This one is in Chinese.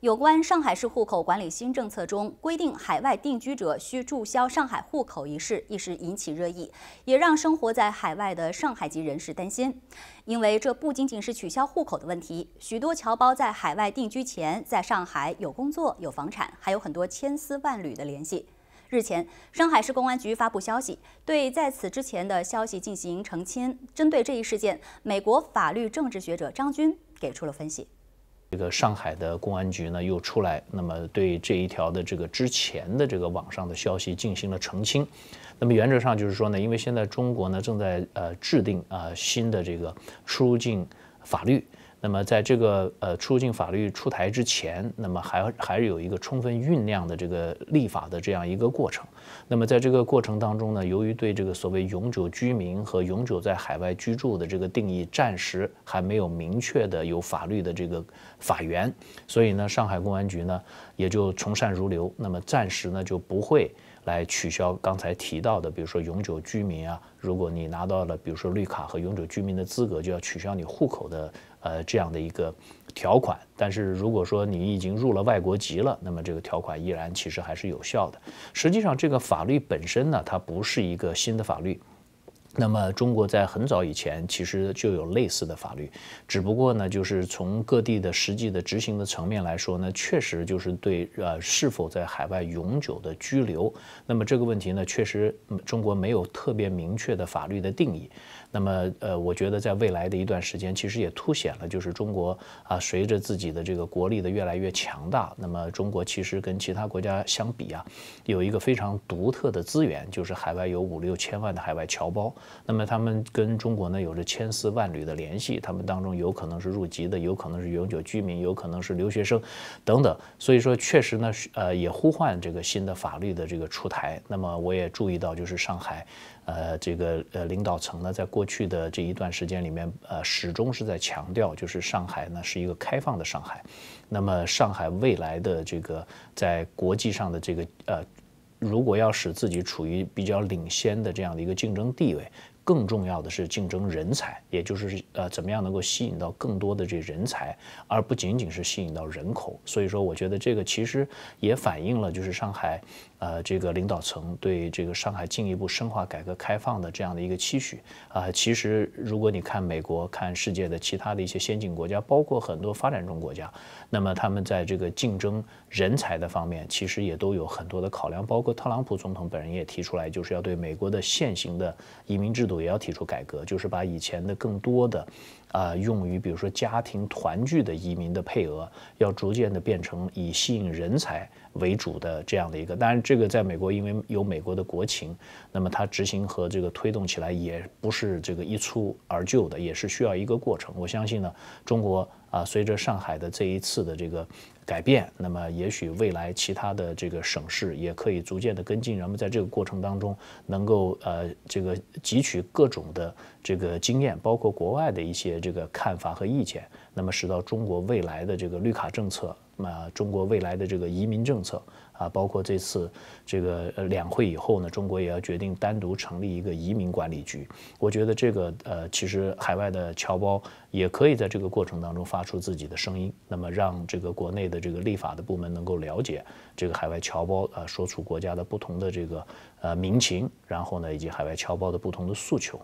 有关上海市户口管理新政策中规定海外定居者需注销上海户口一事，一时引起热议，也让生活在海外的上海籍人士担心，因为这不仅仅是取消户口的问题。许多侨胞在海外定居前，在上海有工作、有房产，还有很多千丝万缕的联系。日前，上海市公安局发布消息，对在此之前的消息进行澄清。针对这一事件，美国法律政治学者张军给出了分析。这个上海的公安局呢又出来，那么对这一条的这个之前的这个网上的消息进行了澄清。那么原则上就是说呢，因为现在中国呢正在呃制定啊新的这个出入境法律。那么，在这个呃入境法律出台之前，那么还还是有一个充分酝酿的这个立法的这样一个过程。那么，在这个过程当中呢，由于对这个所谓永久居民和永久在海外居住的这个定义，暂时还没有明确的有法律的这个法源，所以呢，上海公安局呢也就从善如流，那么暂时呢就不会。来取消刚才提到的，比如说永久居民啊，如果你拿到了比如说绿卡和永久居民的资格，就要取消你户口的呃这样的一个条款。但是如果说你已经入了外国籍了，那么这个条款依然其实还是有效的。实际上，这个法律本身呢，它不是一个新的法律。那么，中国在很早以前其实就有类似的法律，只不过呢，就是从各地的实际的执行的层面来说呢，确实就是对呃是否在海外永久的居留，那么这个问题呢，确实中国没有特别明确的法律的定义。那么呃，我觉得在未来的一段时间，其实也凸显了就是中国啊，随着自己的这个国力的越来越强大，那么中国其实跟其他国家相比啊，有一个非常独特的资源，就是海外有五六千万的海外侨胞。那么他们跟中国呢有着千丝万缕的联系，他们当中有可能是入籍的，有可能是永久居民，有可能是留学生，等等。所以说，确实呢，呃，也呼唤这个新的法律的这个出台。那么我也注意到，就是上海，呃，这个呃领导层呢，在过去的这一段时间里面，呃，始终是在强调，就是上海呢是一个开放的上海。那么上海未来的这个在国际上的这个呃。如果要使自己处于比较领先的这样的一个竞争地位。更重要的是竞争人才，也就是呃怎么样能够吸引到更多的这人才，而不仅仅是吸引到人口。所以说，我觉得这个其实也反映了就是上海，呃这个领导层对这个上海进一步深化改革开放的这样的一个期许啊。其实如果你看美国，看世界的其他的一些先进国家，包括很多发展中国家，那么他们在这个竞争人才的方面，其实也都有很多的考量。包括特朗普总统本人也提出来，就是要对美国的现行的移民制度。也要提出改革，就是把以前的更多的，啊，用于比如说家庭团聚的移民的配额，要逐渐的变成以吸引人才。为主的这样的一个，当然这个在美国，因为有美国的国情，那么它执行和这个推动起来也不是这个一蹴而就的，也是需要一个过程。我相信呢，中国啊，随着上海的这一次的这个改变，那么也许未来其他的这个省市也可以逐渐的跟进。人们在这个过程当中，能够呃这个汲取各种的这个经验，包括国外的一些这个看法和意见，那么使到中国未来的这个绿卡政策。那么中国未来的这个移民政策啊，包括这次这个两会以后呢，中国也要决定单独成立一个移民管理局。我觉得这个呃，其实海外的侨胞也可以在这个过程当中发出自己的声音，那么让这个国内的这个立法的部门能够了解这个海外侨胞啊说出国家的不同的这个呃民情，然后呢，以及海外侨胞的不同的诉求。